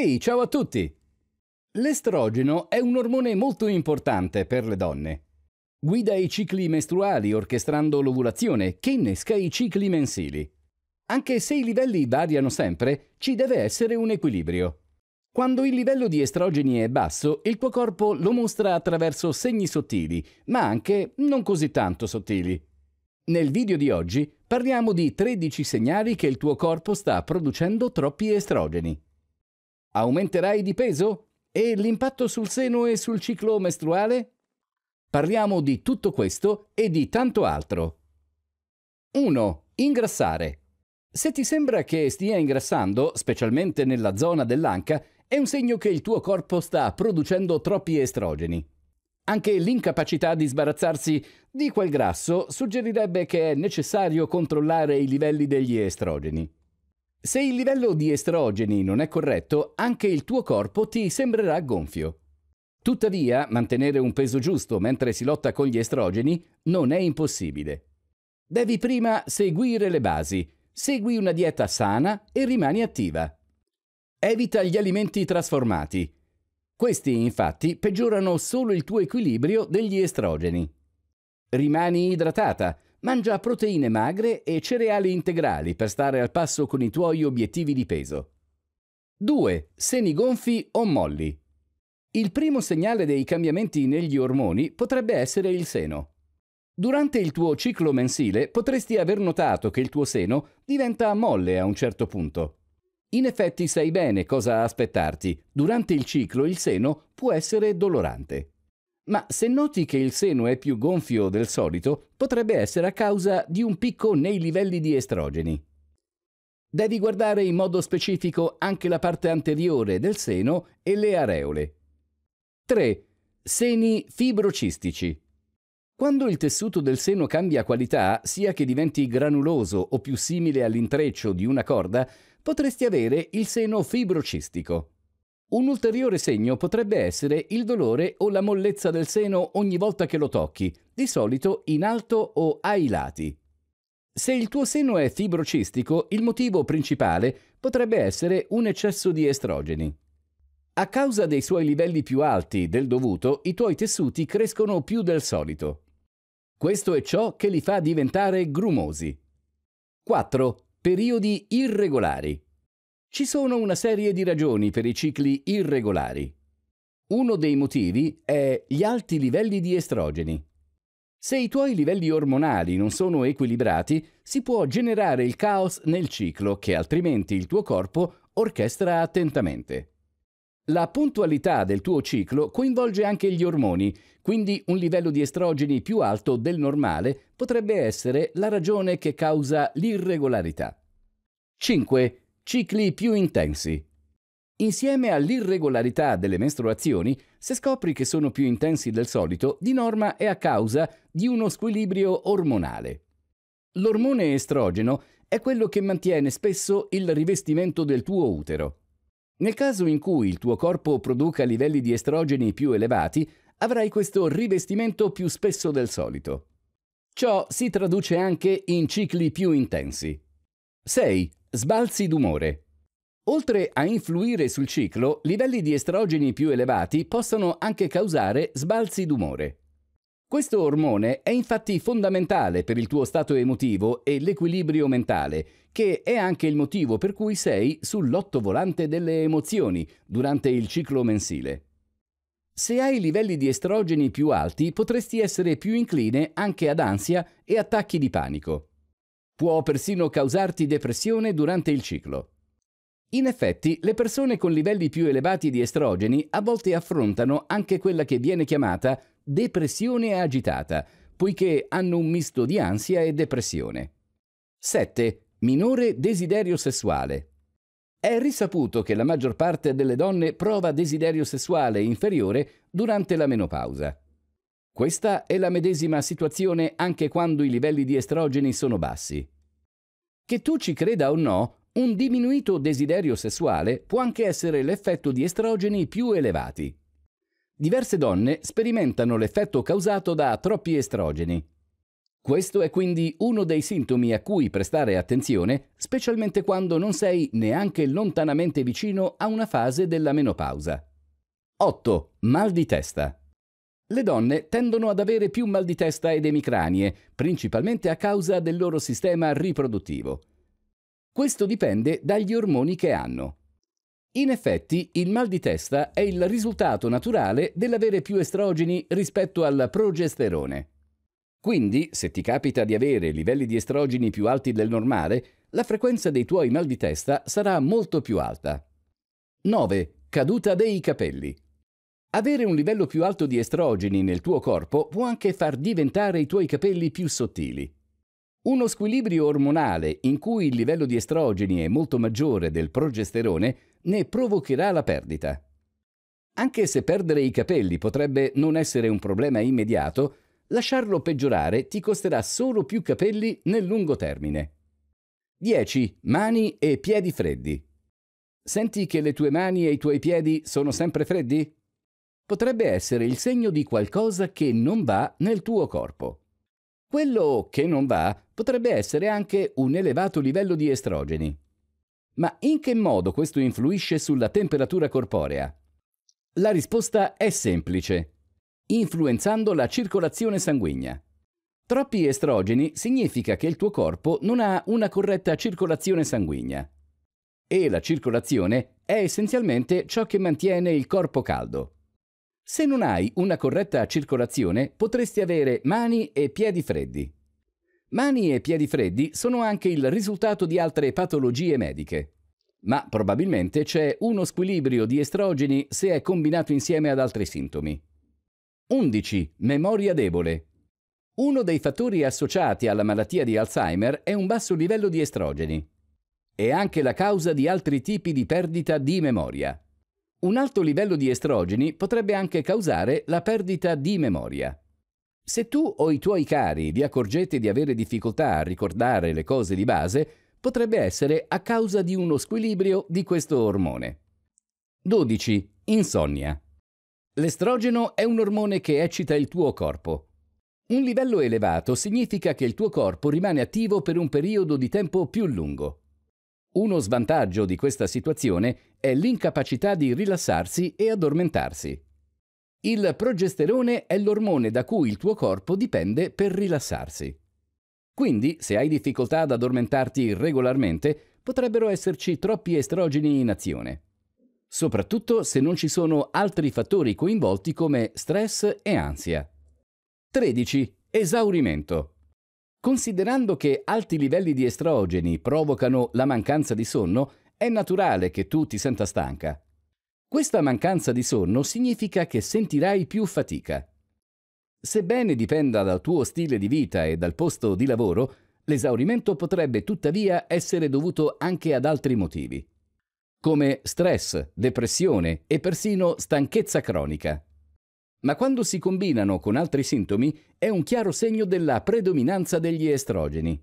Ehi, hey, ciao a tutti! L'estrogeno è un ormone molto importante per le donne. Guida i cicli mestruali orchestrando l'ovulazione che innesca i cicli mensili. Anche se i livelli variano sempre, ci deve essere un equilibrio. Quando il livello di estrogeni è basso, il tuo corpo lo mostra attraverso segni sottili, ma anche non così tanto sottili. Nel video di oggi parliamo di 13 segnali che il tuo corpo sta producendo troppi estrogeni. Aumenterai di peso? E l'impatto sul seno e sul ciclo mestruale? Parliamo di tutto questo e di tanto altro. 1. Ingrassare. Se ti sembra che stia ingrassando, specialmente nella zona dell'anca, è un segno che il tuo corpo sta producendo troppi estrogeni. Anche l'incapacità di sbarazzarsi di quel grasso suggerirebbe che è necessario controllare i livelli degli estrogeni. Se il livello di estrogeni non è corretto, anche il tuo corpo ti sembrerà gonfio. Tuttavia, mantenere un peso giusto mentre si lotta con gli estrogeni non è impossibile. Devi prima seguire le basi, segui una dieta sana e rimani attiva. Evita gli alimenti trasformati. Questi infatti peggiorano solo il tuo equilibrio degli estrogeni. Rimani idratata, Mangia proteine magre e cereali integrali per stare al passo con i tuoi obiettivi di peso. 2. Seni gonfi o molli. Il primo segnale dei cambiamenti negli ormoni potrebbe essere il seno. Durante il tuo ciclo mensile potresti aver notato che il tuo seno diventa molle a un certo punto. In effetti sai bene cosa aspettarti. Durante il ciclo il seno può essere dolorante ma se noti che il seno è più gonfio del solito, potrebbe essere a causa di un picco nei livelli di estrogeni. Devi guardare in modo specifico anche la parte anteriore del seno e le areole. 3. Seni fibrocistici. Quando il tessuto del seno cambia qualità, sia che diventi granuloso o più simile all'intreccio di una corda, potresti avere il seno fibrocistico. Un ulteriore segno potrebbe essere il dolore o la mollezza del seno ogni volta che lo tocchi, di solito in alto o ai lati. Se il tuo seno è fibrocistico, il motivo principale potrebbe essere un eccesso di estrogeni. A causa dei suoi livelli più alti del dovuto, i tuoi tessuti crescono più del solito. Questo è ciò che li fa diventare grumosi. 4. Periodi irregolari. Ci sono una serie di ragioni per i cicli irregolari. Uno dei motivi è gli alti livelli di estrogeni. Se i tuoi livelli ormonali non sono equilibrati, si può generare il caos nel ciclo che altrimenti il tuo corpo orchestra attentamente. La puntualità del tuo ciclo coinvolge anche gli ormoni, quindi un livello di estrogeni più alto del normale potrebbe essere la ragione che causa l'irregolarità. 5 cicli più intensi. Insieme all'irregolarità delle mestruazioni, se scopri che sono più intensi del solito, di norma è a causa di uno squilibrio ormonale. L'ormone estrogeno è quello che mantiene spesso il rivestimento del tuo utero. Nel caso in cui il tuo corpo produca livelli di estrogeni più elevati, avrai questo rivestimento più spesso del solito. Ciò si traduce anche in cicli più intensi. 6. Sbalzi d'umore. Oltre a influire sul ciclo, livelli di estrogeni più elevati possono anche causare sbalzi d'umore. Questo ormone è infatti fondamentale per il tuo stato emotivo e l'equilibrio mentale, che è anche il motivo per cui sei sull'otto volante delle emozioni durante il ciclo mensile. Se hai livelli di estrogeni più alti potresti essere più incline anche ad ansia e attacchi di panico. Può persino causarti depressione durante il ciclo. In effetti, le persone con livelli più elevati di estrogeni a volte affrontano anche quella che viene chiamata depressione agitata, poiché hanno un misto di ansia e depressione. 7. Minore desiderio sessuale. È risaputo che la maggior parte delle donne prova desiderio sessuale inferiore durante la menopausa. Questa è la medesima situazione anche quando i livelli di estrogeni sono bassi. Che tu ci creda o no, un diminuito desiderio sessuale può anche essere l'effetto di estrogeni più elevati. Diverse donne sperimentano l'effetto causato da troppi estrogeni. Questo è quindi uno dei sintomi a cui prestare attenzione, specialmente quando non sei neanche lontanamente vicino a una fase della menopausa. 8. Mal di testa. Le donne tendono ad avere più mal di testa ed emicranie, principalmente a causa del loro sistema riproduttivo. Questo dipende dagli ormoni che hanno. In effetti, il mal di testa è il risultato naturale dell'avere più estrogeni rispetto al progesterone. Quindi, se ti capita di avere livelli di estrogeni più alti del normale, la frequenza dei tuoi mal di testa sarà molto più alta. 9. Caduta dei capelli. Avere un livello più alto di estrogeni nel tuo corpo può anche far diventare i tuoi capelli più sottili. Uno squilibrio ormonale in cui il livello di estrogeni è molto maggiore del progesterone ne provocherà la perdita. Anche se perdere i capelli potrebbe non essere un problema immediato, lasciarlo peggiorare ti costerà solo più capelli nel lungo termine. 10. Mani e piedi freddi. Senti che le tue mani e i tuoi piedi sono sempre freddi? potrebbe essere il segno di qualcosa che non va nel tuo corpo. Quello che non va potrebbe essere anche un elevato livello di estrogeni. Ma in che modo questo influisce sulla temperatura corporea? La risposta è semplice, influenzando la circolazione sanguigna. Troppi estrogeni significa che il tuo corpo non ha una corretta circolazione sanguigna. E la circolazione è essenzialmente ciò che mantiene il corpo caldo. Se non hai una corretta circolazione, potresti avere mani e piedi freddi. Mani e piedi freddi sono anche il risultato di altre patologie mediche. Ma probabilmente c'è uno squilibrio di estrogeni se è combinato insieme ad altri sintomi. 11. Memoria debole. Uno dei fattori associati alla malattia di Alzheimer è un basso livello di estrogeni. È anche la causa di altri tipi di perdita di memoria. Un alto livello di estrogeni potrebbe anche causare la perdita di memoria. Se tu o i tuoi cari vi accorgete di avere difficoltà a ricordare le cose di base, potrebbe essere a causa di uno squilibrio di questo ormone. 12. Insonnia. L'estrogeno è un ormone che eccita il tuo corpo. Un livello elevato significa che il tuo corpo rimane attivo per un periodo di tempo più lungo. Uno svantaggio di questa situazione è l'incapacità di rilassarsi e addormentarsi. Il progesterone è l'ormone da cui il tuo corpo dipende per rilassarsi. Quindi, se hai difficoltà ad addormentarti regolarmente, potrebbero esserci troppi estrogeni in azione. Soprattutto se non ci sono altri fattori coinvolti come stress e ansia. 13. Esaurimento. Considerando che alti livelli di estrogeni provocano la mancanza di sonno, è naturale che tu ti senta stanca. Questa mancanza di sonno significa che sentirai più fatica. Sebbene dipenda dal tuo stile di vita e dal posto di lavoro, l'esaurimento potrebbe tuttavia essere dovuto anche ad altri motivi, come stress, depressione e persino stanchezza cronica ma quando si combinano con altri sintomi è un chiaro segno della predominanza degli estrogeni.